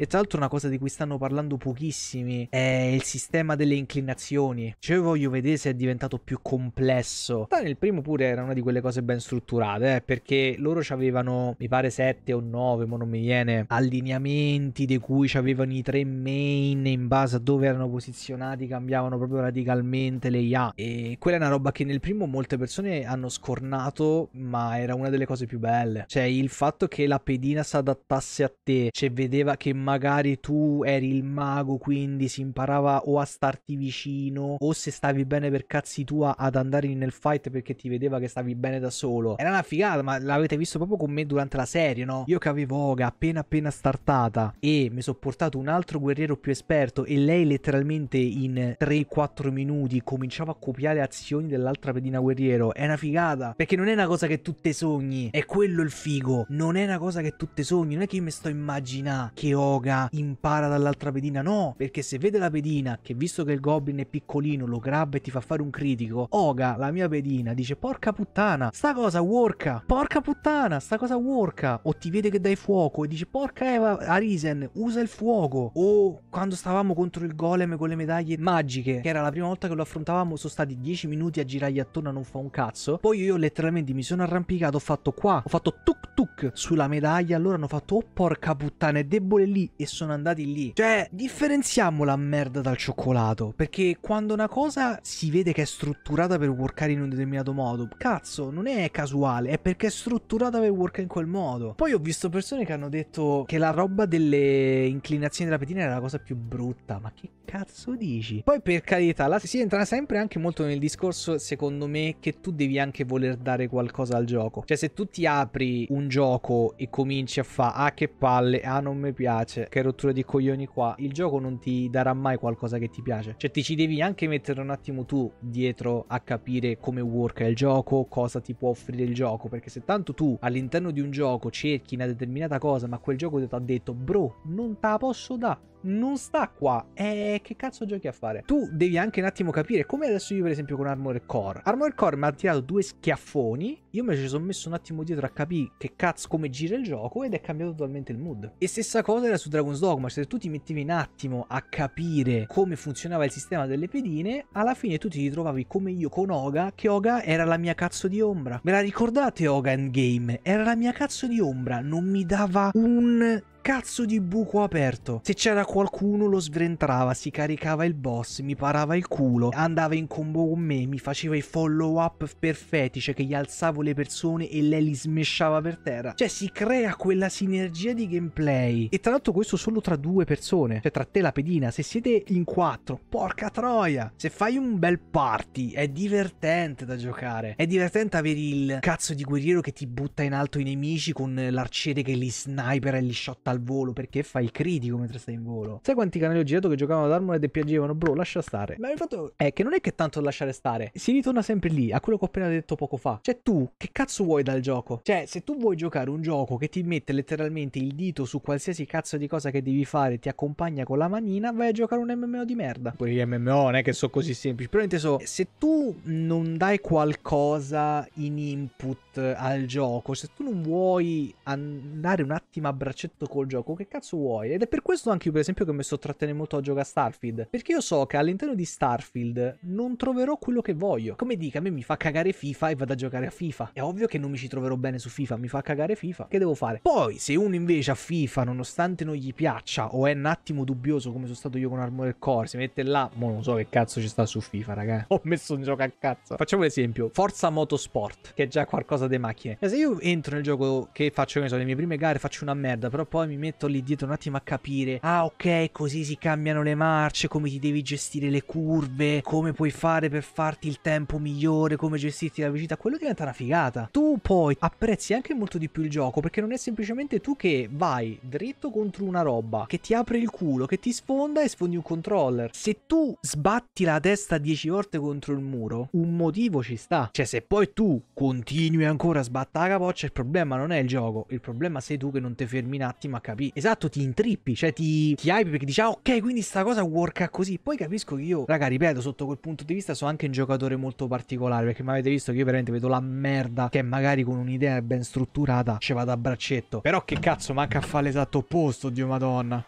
E tra l'altro una cosa di cui stanno parlando pochissimi è il sistema delle inclinazioni. Cioè voglio vedere se è diventato più complesso. Ma nel primo pure era una di quelle cose ben strutturate, eh, perché loro avevano, mi pare 7 o 9, ma non mi viene, allineamenti di cui avevano i tre main in base a dove erano posizionati, cambiavano proprio radicalmente le IA. E quella è una roba che nel primo molte persone hanno scornato, ma era una delle cose più belle. Cioè il fatto che la pedina si adattasse a te, cioè vedeva che magari tu eri il mago, quindi si imparava o a starti vicino o se stavi bene per cazzi tua ad andare nel fight perché ti vedeva che stavi bene da solo. Era una figata, ma l'avete visto proprio con me durante la serie, no? Io che avevo Oga appena appena startata e mi sono portato un altro guerriero più esperto e lei letteralmente in 3-4 minuti cominciava a copiare azioni dell'altra pedina guerriero. È una figata, perché non è una cosa che tu te sogni, è quello il figo. Non è una cosa che tu te sogni, non è che io mi sto immaginando che Oga yoga impara dall'altra pedina, no, perché se vede la pedina che visto che il goblin è piccolino lo grabba e ti fa fare un critico, Oga, la mia pedina, dice porca puttana, sta cosa worka, porca puttana, sta cosa worka, o ti vede che dai fuoco e dice porca Eva Arisen, usa il fuoco, o quando stavamo contro il golem con le medaglie magiche, che era la prima volta che lo affrontavamo, sono stati 10 minuti a girargli attorno, a non fa un cazzo, poi io letteralmente mi sono arrampicato, ho fatto qua, ho fatto tuk tuk sulla medaglia, allora hanno fatto oh porca puttana, è debole lì, e sono andati lì. Cioè, differenziamo la merda dal cioccolato, perché quando una cosa si vede che è strutturata per workare in un determinato modo, cazzo, non è casuale, è perché è strutturata per workare in quel modo. Poi ho visto persone che hanno detto che la roba delle inclinazioni della pedina era la cosa più brutta, ma che cazzo dici? Poi per carità, là si entra sempre anche molto nel discorso, secondo me, che tu devi anche voler dare qualcosa al gioco. Cioè, se tu ti apri un gioco e cominci a fare, ah che palle, ah non mi piace, piace, che rottura di coglioni qua, il gioco non ti darà mai qualcosa che ti piace. Cioè ti ci devi anche mettere un attimo tu dietro a capire come work il gioco, cosa ti può offrire il gioco, perché se tanto tu all'interno di un gioco cerchi una determinata cosa, ma quel gioco ti ha detto "Bro, non te la posso dare" non sta qua. Eh, che cazzo giochi a fare? Tu devi anche un attimo capire, come adesso io per esempio con Armored Core. Armored Core mi ha tirato due schiaffoni, io mi ci sono messo un attimo dietro a capire che cazzo come gira il gioco ed è cambiato totalmente il mood. E stessa cosa era su Dragon's Dogma, cioè, se tu ti mettevi un attimo a capire come funzionava il sistema delle pedine, alla fine tu ti ritrovavi come io con Oga, che Oga era la mia cazzo di ombra. Ve la ricordate Oga Endgame? Era la mia cazzo di ombra, non mi dava un cazzo di buco aperto. Se c'era qualcuno lo sventrava, si caricava il boss, mi parava il culo, andava in combo con me, mi faceva i follow up perfetti, cioè che gli alzavo le persone e lei li smesciava per terra. Cioè si crea quella sinergia di gameplay. E tra l'altro questo solo tra due persone, cioè tra te e la pedina, se siete in quattro, porca troia. Se fai un bel party è divertente da giocare. È divertente avere il cazzo di guerriero che ti butta in alto i nemici con l'arciere che li sniper e li shotta al volo perché fai il critico mentre stai in volo. Sai quanti canali ho girato che giocavano ad Armored e piangevano, bro, lascia stare. Ma il fatto è eh, che non è che tanto lasciare stare, si ritorna sempre lì, a quello che ho appena detto poco fa. Cioè tu, che cazzo vuoi dal gioco? Cioè, se tu vuoi giocare un gioco che ti mette letteralmente il dito su qualsiasi cazzo di cosa che devi fare, ti accompagna con la manina, vai a giocare un MMO di merda. Poi gli MMO non è che sono così semplici, però inteso, eh, se tu non dai qualcosa in input eh, al gioco, se tu non vuoi andare un attimo a braccetto con col gioco, che cazzo vuoi? Ed è per questo anche io, per esempio, che mi sto trattenendo molto a giocare a Starfield. Perché io so che all'interno di Starfield non troverò quello che voglio. Come dica, a me mi fa cagare FIFA e vado a giocare a FIFA. È ovvio che non mi ci troverò bene su FIFA, mi fa cagare FIFA. Che devo fare? Poi, se uno invece a FIFA, nonostante non gli piaccia, o è un attimo dubbioso come sono stato io con Armored Core, si mette là, mo non so che cazzo ci sta su FIFA, raga. Eh. Ho messo un gioco a cazzo. Facciamo un esempio. Forza Motorsport, che è già qualcosa di macchine. se io entro nel gioco che faccio, che so, le mie prime gare, faccio una merda, però poi mi metto lì dietro un attimo a capire, ah ok, così si cambiano le marce, come ti devi gestire le curve, come puoi fare per farti il tempo migliore, come gestirti la velocità, quello diventa una figata. Tu poi apprezzi anche molto di più il gioco perché non è semplicemente tu che vai dritto contro una roba, che ti apre il culo, che ti sfonda e sfondi un controller. Se tu sbatti la testa 10 volte contro il muro, un motivo ci sta. Cioè se poi tu continui ancora a sbattare la capoccia, il problema non è il gioco, il problema sei tu che non ti fermi un attimo MHP. Esatto, ti intrippi, cioè ti, ti hype perché dici, ah, ok, quindi sta cosa worka così. Poi capisco che io, raga, ripeto, sotto quel punto di vista sono anche un giocatore molto particolare perché mi avete visto che io veramente vedo la merda che magari con un'idea ben strutturata ci vado a braccetto. Però che cazzo manca a fare l'esatto opposto, Dio madonna.